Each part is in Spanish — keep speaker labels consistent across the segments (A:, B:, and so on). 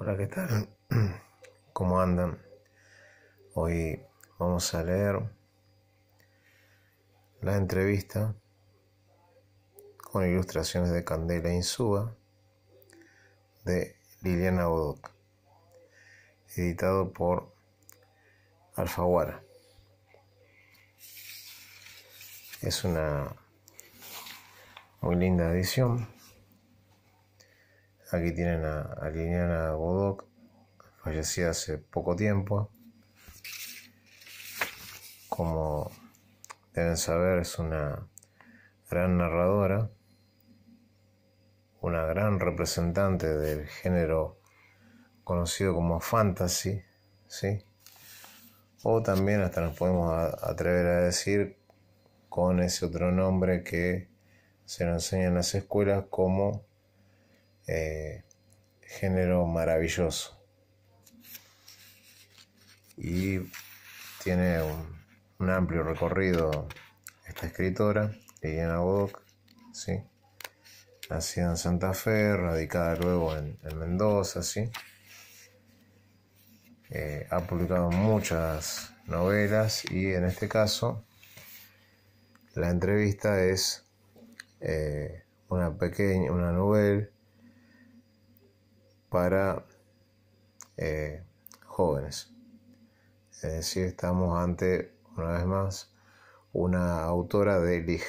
A: Hola, ¿qué tal? ¿Cómo andan? Hoy vamos a leer la entrevista con ilustraciones de Candela Insúa de Liliana Godot, editado por Alfaguara. Es una muy linda edición Aquí tienen a, Liliana Bodoc, fallecida hace poco tiempo. Como deben saber, es una gran narradora, una gran representante del género conocido como fantasy, ¿sí? O también hasta nos podemos atrever a decir con ese otro nombre que se nos enseña en las escuelas como eh, género maravilloso. Y tiene un, amplio recorrido esta escritora, Liliana Bodoc, ¿sí? nacida en Santa Fe, radicada luego en, Mendoza, ¿sí? Eh, ha publicado muchas novelas y en este caso la entrevista es eh, una pequeña, una novela para eh, jóvenes. Es decir, estamos ante, una vez más, una autora de LIG,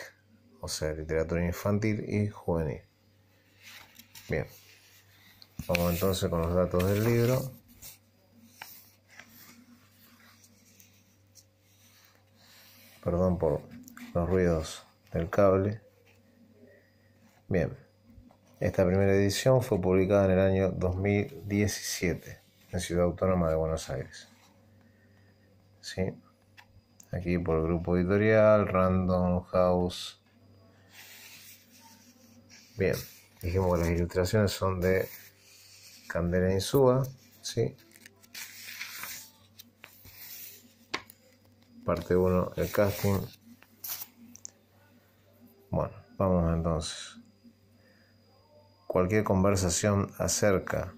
A: o sea, literatura infantil y juvenil. Bien, vamos entonces con los datos del libro. Perdón por los ruidos del cable. Bien. Esta primera edición fue publicada en el año 2017 en Ciudad Autónoma de Buenos Aires. ¿Sí? Aquí por el grupo editorial, Random House. Bien, dijimos que las ilustraciones son de Candela Insúa, ¿sí? Parte 1, el casting. Bueno, vamos entonces cualquier conversación acerca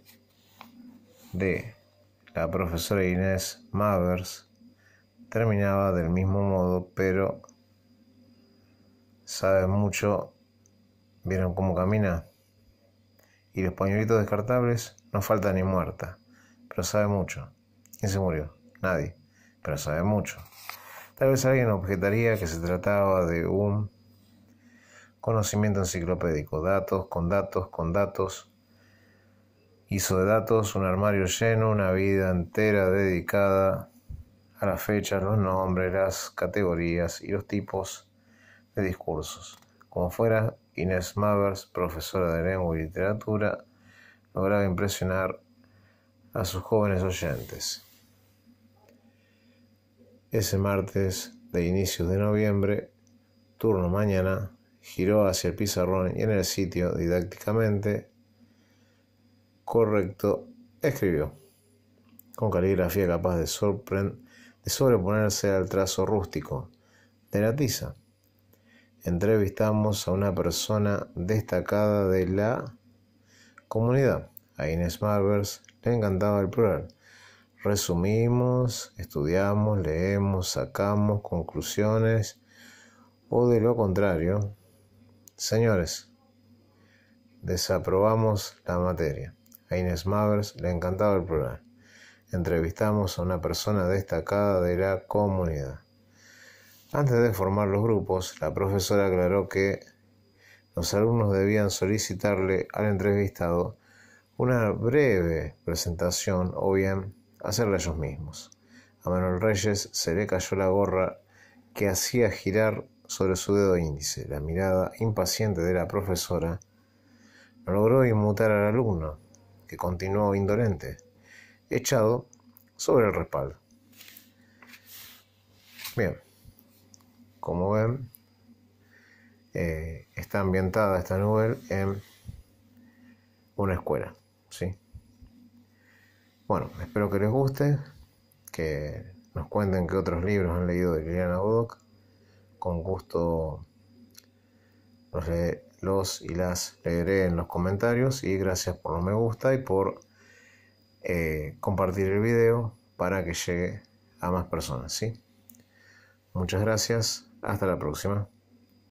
A: de la profesora Inés Mavers terminaba del mismo modo, pero sabe mucho, vieron cómo camina. Y los pañuelitos descartables no falta ni muerta, pero sabe mucho. ¿Quién se murió? Nadie, pero sabe mucho. Tal vez alguien objetaría que se trataba de un conocimiento enciclopédico, datos con datos con datos, hizo de datos un armario lleno, una vida entera dedicada a las fechas, los nombres, las categorías y los tipos de discursos. Como fuera, Inés Mavers, profesora de lengua y literatura, lograba impresionar a sus jóvenes oyentes. Ese martes de inicios de noviembre, turno mañana, giró hacia el pizarrón y en el sitio didácticamente correcto escribió, con caligrafía capaz de, de sobreponerse al trazo rústico de la tiza. Entrevistamos a una persona destacada de la comunidad. A Inés Marvers le encantaba el plural. Resumimos, estudiamos, leemos, sacamos conclusiones o de lo contrario, Señores, desaprobamos la materia. A Inés Mavers le encantaba el programa. Entrevistamos a una persona destacada de la comunidad. Antes de formar los grupos, la profesora aclaró que los alumnos debían solicitarle al entrevistado una breve presentación o bien hacerla ellos mismos. A Manuel Reyes se le cayó la gorra que hacía girar sobre su dedo índice. La mirada impaciente de la profesora no logró inmutar al alumno, que continuó indolente, echado sobre el respaldo. Bien, como ven, eh, está ambientada esta novela en una escuela, ¿sí? Bueno, espero que les guste, que nos cuenten qué otros libros han leído de Liliana Bodoc con gusto los, y las leeré en los comentarios y gracias por los me gusta y por eh, compartir el video para que llegue a más personas. Muchas gracias, hasta la próxima.